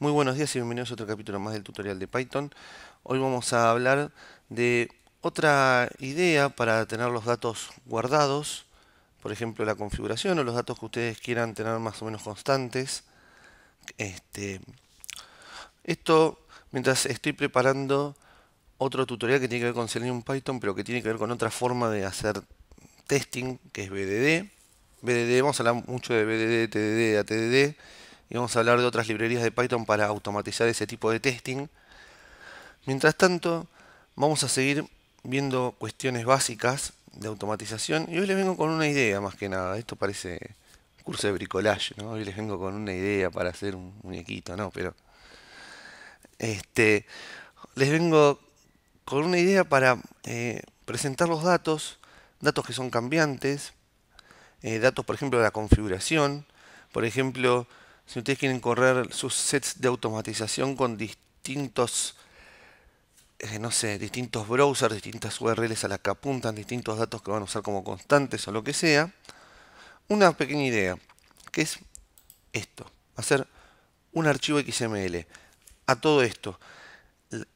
Muy buenos días y bienvenidos a otro capítulo más del tutorial de Python. Hoy vamos a hablar de otra idea para tener los datos guardados, por ejemplo la configuración o los datos que ustedes quieran tener más o menos constantes. Este, esto mientras estoy preparando otro tutorial que tiene que ver con Selenium Python, pero que tiene que ver con otra forma de hacer testing, que es BDD. BDD, vamos a hablar mucho de BDD, TDD, ATDD y vamos a hablar de otras librerías de Python para automatizar ese tipo de testing. Mientras tanto, vamos a seguir viendo cuestiones básicas de automatización y hoy les vengo con una idea más que nada. Esto parece un curso de bricolaje, ¿no? Hoy les vengo con una idea para hacer un muñequito, ¿no? Pero este, les vengo con una idea para eh, presentar los datos, datos que son cambiantes, eh, datos por ejemplo de la configuración, por ejemplo si ustedes quieren correr sus sets de automatización con distintos, eh, no sé, distintos browsers, distintas URLs a las que apuntan, distintos datos que van a usar como constantes o lo que sea, una pequeña idea, que es esto, hacer un archivo XML a todo esto.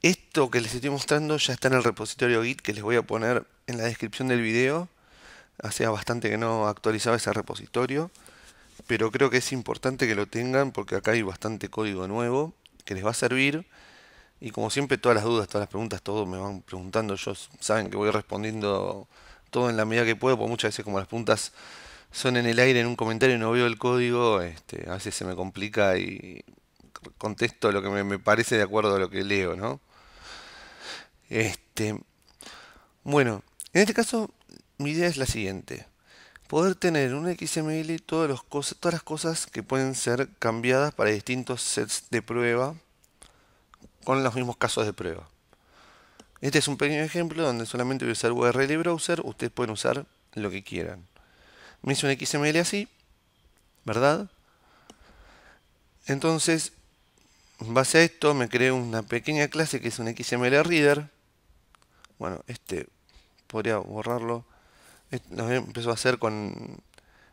Esto que les estoy mostrando ya está en el repositorio Git que les voy a poner en la descripción del video. Hacía bastante que no actualizaba ese repositorio pero creo que es importante que lo tengan porque acá hay bastante código nuevo que les va a servir. Y como siempre, todas las dudas, todas las preguntas, todo me van preguntando. Yo saben que voy respondiendo todo en la medida que puedo, porque muchas veces como las puntas son en el aire en un comentario y no veo el código, este, a veces se me complica y contesto lo que me, me parece de acuerdo a lo que leo, ¿no? Este, bueno, en este caso mi idea es la siguiente poder tener un XML y todas las cosas que pueden ser cambiadas para distintos sets de prueba con los mismos casos de prueba. Este es un pequeño ejemplo donde solamente voy a usar URL y browser, ustedes pueden usar lo que quieran. Me hice un XML así, ¿verdad? Entonces, en base a esto me creé una pequeña clase que es un XML Reader. Bueno, este podría borrarlo empezó a hacer con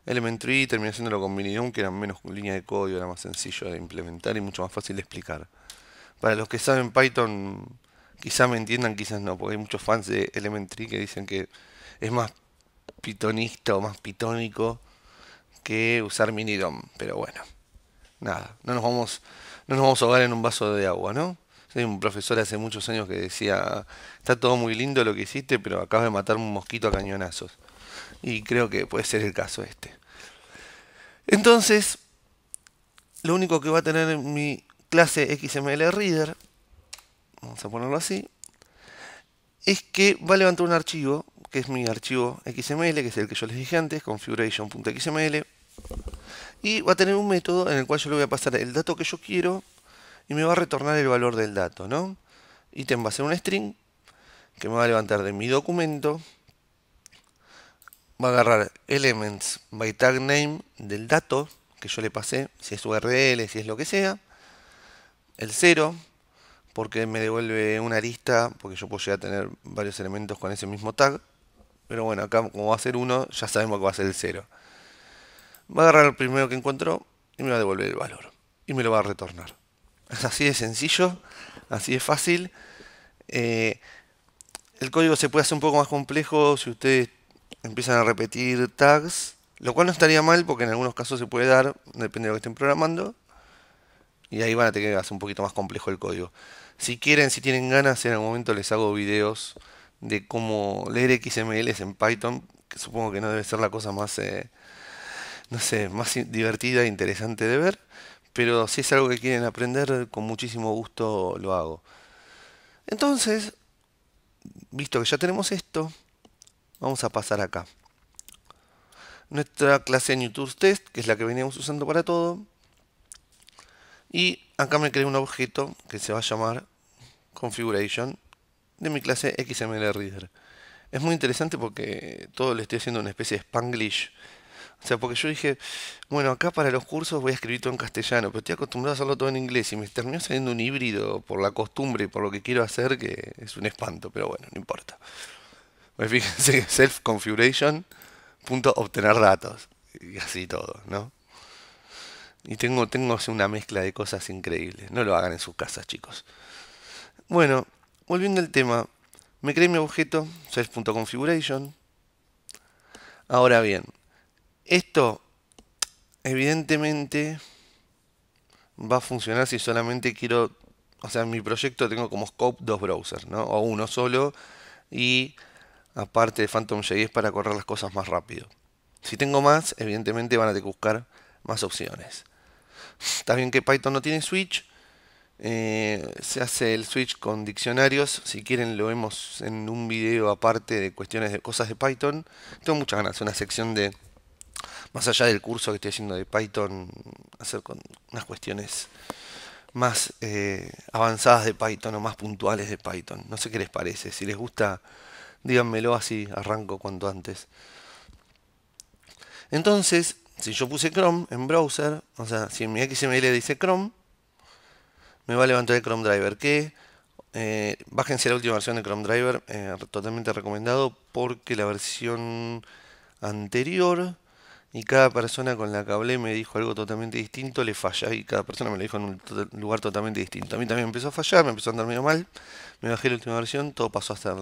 Elementary y terminó haciéndolo con Minidom, que era menos línea de código, era más sencillo de implementar y mucho más fácil de explicar. Para los que saben Python, quizás me entiendan, quizás no, porque hay muchos fans de Elementry que dicen que es más pitonista o más pitónico que usar Minidom. Pero bueno, nada, no nos vamos, no nos vamos a ahogar en un vaso de agua, ¿no? Soy un profesor hace muchos años que decía, está todo muy lindo lo que hiciste, pero acabas de matar un mosquito a cañonazos. Y creo que puede ser el caso este. Entonces, lo único que va a tener mi clase XML Reader, vamos a ponerlo así, es que va a levantar un archivo, que es mi archivo XML, que es el que yo les dije antes, configuration.xml, y va a tener un método en el cual yo le voy a pasar el dato que yo quiero y me va a retornar el valor del dato, ¿no? Ítem va a ser un string que me va a levantar de mi documento va a agarrar elements by tag name del dato que yo le pasé, si es URL, si es lo que sea, el 0, porque me devuelve una lista, porque yo puedo llegar a tener varios elementos con ese mismo tag, pero bueno, acá como va a ser uno, ya sabemos que va a ser el 0. Va a agarrar el primero que encontró y me va a devolver el valor, y me lo va a retornar. Es así de sencillo, así de fácil. Eh, el código se puede hacer un poco más complejo si ustedes empiezan a repetir tags, lo cual no estaría mal porque en algunos casos se puede dar, depende de lo que estén programando. Y ahí van a tener que hacer un poquito más complejo el código. Si quieren, si tienen ganas, en algún momento les hago videos de cómo leer XML en Python, que supongo que no debe ser la cosa más, eh, no sé, más divertida e interesante de ver. Pero si es algo que quieren aprender, con muchísimo gusto lo hago. Entonces, visto que ya tenemos esto, Vamos a pasar acá. Nuestra clase Test, que es la que veníamos usando para todo. Y acá me creé un objeto que se va a llamar Configuration de mi clase Reader. Es muy interesante porque todo le estoy haciendo una especie de spanglish. O sea, porque yo dije, bueno, acá para los cursos voy a escribir todo en castellano, pero estoy acostumbrado a hacerlo todo en inglés y me terminó saliendo un híbrido por la costumbre y por lo que quiero hacer, que es un espanto, pero bueno, no importa. Pues fíjense self-configuration, obtener datos. Y así todo, ¿no? Y tengo, tengo una mezcla de cosas increíbles. No lo hagan en sus casas, chicos. Bueno, volviendo al tema. Me creé mi objeto, self.configuration. Ahora bien, esto evidentemente va a funcionar si solamente quiero... O sea, en mi proyecto tengo como scope dos browsers, ¿no? O uno solo. Y aparte de Phantom para correr las cosas más rápido. Si tengo más, evidentemente van a tener que buscar más opciones. Está bien que Python no tiene switch. Eh, se hace el switch con diccionarios. Si quieren lo vemos en un video aparte de cuestiones de cosas de Python. Tengo muchas ganas. Una sección de, más allá del curso que estoy haciendo de Python, hacer con unas cuestiones más eh, avanzadas de Python o más puntuales de Python. No sé qué les parece. Si les gusta Díganmelo así, arranco cuanto antes. Entonces, si yo puse Chrome en browser, o sea, si en mi XML dice Chrome, me va a levantar el Chrome Driver, que eh, bájense la última versión de Chrome Driver, eh, totalmente recomendado, porque la versión anterior y cada persona con la que hablé me dijo algo totalmente distinto, le falla y cada persona me lo dijo en un lugar totalmente distinto. A mí también empezó a fallar, me empezó a andar medio mal, me bajé la última versión, todo pasó a estar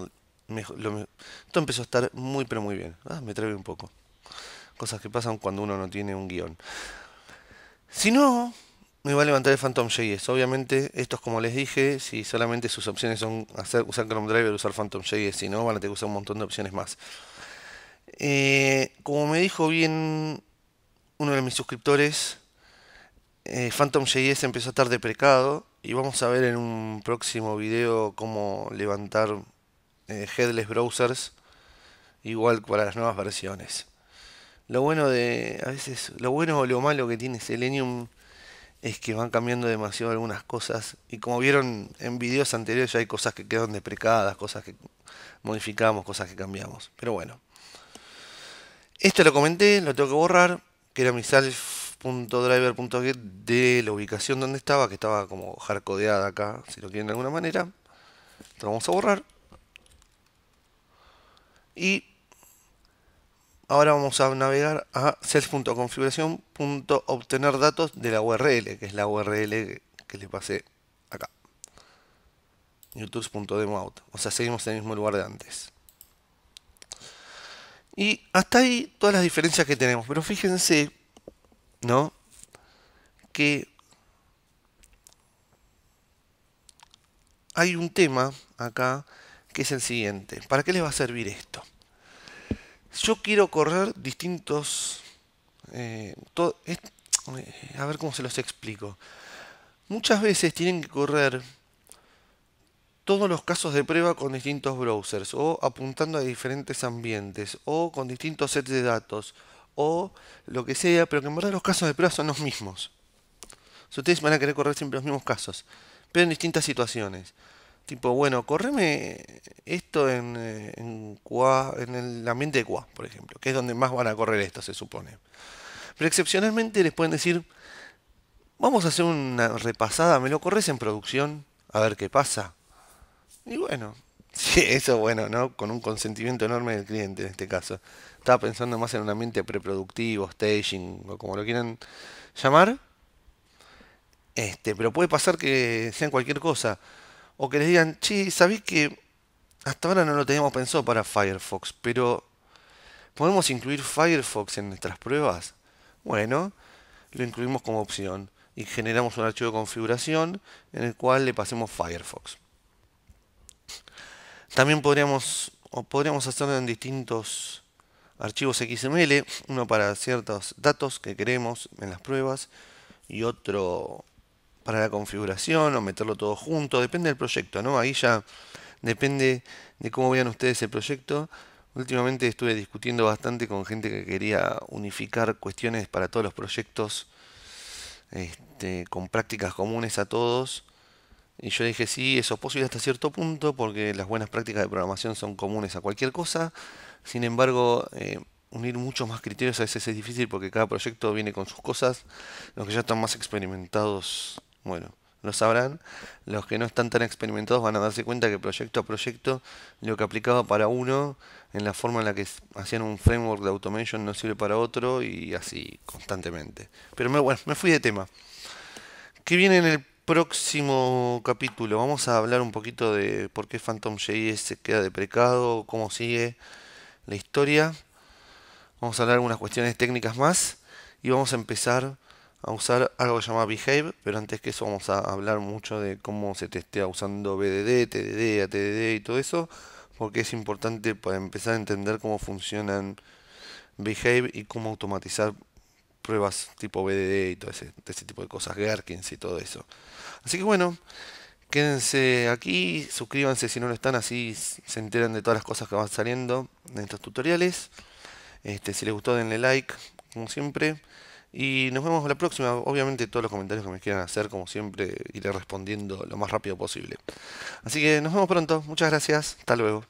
esto empezó a estar muy, pero muy bien. Ah, me trae un poco. Cosas que pasan cuando uno no tiene un guión. Si no, me va a levantar el Phantom JS. Obviamente, esto es como les dije, si solamente sus opciones son usar Chrome Driver, usar Phantom JS, si no, van a tener que usar un montón de opciones más. Eh, como me dijo bien uno de mis suscriptores, eh, Phantom JS empezó a estar deprecado y vamos a ver en un próximo video cómo levantar eh, headless browsers, igual para las nuevas versiones. Lo bueno de, a veces, lo bueno o lo malo que tiene Selenium es que van cambiando demasiado algunas cosas. Y como vieron en videos anteriores, ya hay cosas que quedan deprecadas, cosas que modificamos, cosas que cambiamos. Pero bueno, esto lo comenté, lo tengo que borrar, que era mi self.driver.get de la ubicación donde estaba, que estaba como hardcodeada acá, si lo quieren de alguna manera. Lo vamos a borrar y ahora vamos a navegar a self.configuración.obtener datos de la URL, que es la URL que, le pasé acá. youtube.demout. O sea, seguimos en el mismo lugar de antes. Y hasta ahí todas las diferencias que tenemos. Pero fíjense, ¿no? Que hay un tema acá que es el siguiente. ¿Para qué les va a servir esto? Yo quiero correr distintos... Eh, eh, a ver cómo se los explico. Muchas veces tienen que correr todos los casos de prueba con distintos browsers o apuntando a diferentes ambientes o con distintos sets de datos o lo que sea, pero que en verdad los casos de prueba son los mismos. ustedes van a querer correr siempre los mismos casos, pero en distintas situaciones. Tipo, bueno, correme esto en, eh, en, el ambiente de QA, por ejemplo, que es donde más van a correr esto, se supone. Pero excepcionalmente les pueden decir, vamos a hacer una repasada, me lo corres en producción, a ver qué pasa. Y bueno, sí, eso bueno, ¿no? Con un consentimiento enorme del cliente en este caso. Estaba pensando más en un ambiente preproductivo, staging, o como lo quieran llamar. Este, pero puede pasar que sean cualquier cosa o que les digan, sí, sabéis que hasta ahora no lo teníamos pensado para Firefox, pero ¿podemos incluir Firefox en nuestras pruebas? Bueno, lo incluimos como opción y generamos un archivo de configuración en el cual le pasemos Firefox. También podríamos, o podríamos hacerlo en distintos archivos XML, uno para ciertos datos que queremos en las pruebas y otro para la configuración o meterlo todo junto, depende del proyecto, ¿no? Ahí ya depende de cómo vean ustedes el proyecto. Últimamente estuve discutiendo bastante con gente que quería unificar cuestiones para todos los proyectos este, con prácticas comunes a todos. Y yo dije, sí, eso es posible hasta cierto punto porque las buenas prácticas de programación son comunes a cualquier cosa. Sin embargo, eh, unir muchos más criterios a veces es difícil porque cada proyecto viene con sus cosas. Los que ya están más experimentados bueno, lo sabrán. Los que no están tan experimentados van a darse cuenta que proyecto a proyecto lo que aplicaba para uno en la forma en la que hacían un framework de automation no sirve para otro y así constantemente. Pero bueno, me fui de tema. ¿Qué viene en el próximo capítulo? Vamos a hablar un poquito de por qué Phantom JS se queda deprecado, cómo sigue la historia. Vamos a hablar de algunas cuestiones técnicas más y vamos a empezar a usar algo llamado Behave, pero antes que eso vamos a hablar mucho de cómo se testea usando BDD, TDD, ATDD y todo eso, porque es importante para empezar a entender cómo funcionan Behave y cómo automatizar pruebas tipo BDD y todo ese, tipo de cosas, Gherkins y todo eso. Así que bueno, quédense aquí, suscríbanse si no lo están, así se enteran de todas las cosas que van saliendo en estos tutoriales. Este, si les gustó denle like, como siempre. Y nos vemos la próxima. Obviamente todos los comentarios que me quieran hacer, como siempre, iré respondiendo lo más rápido posible. Así que nos vemos pronto. Muchas gracias. Hasta luego.